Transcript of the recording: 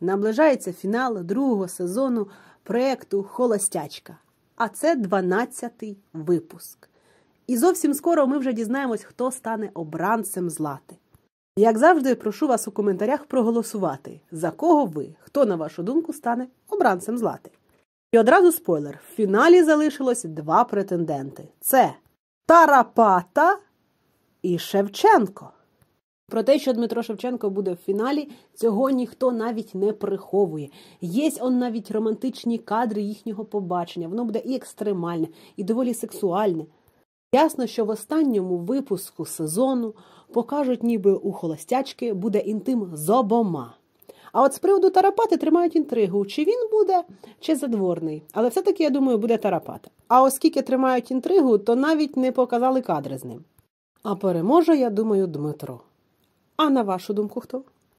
Наближається фінал другого сезону проєкту Холостячка. А це 12-й випуск. І зовсім скоро ми вже дізнаємось, хто стане обранцем злати. Як завжди, прошу вас у коментарях проголосувати, за кого ви, хто, на вашу думку, стане обранцем злати. І одразу спойлер: в фіналі залишилось два претенденти: це Тарапата і Шевченко. Про те, що Дмитро Шевченко буде в фіналі, цього ніхто навіть не приховує. Є он навіть романтичні кадри їхнього побачення. Воно буде і екстремальне, і доволі сексуальне. Ясно, що в останньому випуску сезону покажуть, ніби у холостячки буде інтим з обома. А от з приводу Тарапати тримають інтригу, чи він буде, чи задворний. Але все-таки, я думаю, буде Тарапат. А оскільки тримають інтригу, то навіть не показали кадри з ним. А переможе, я думаю, Дмитро. А на вашу думку, хто?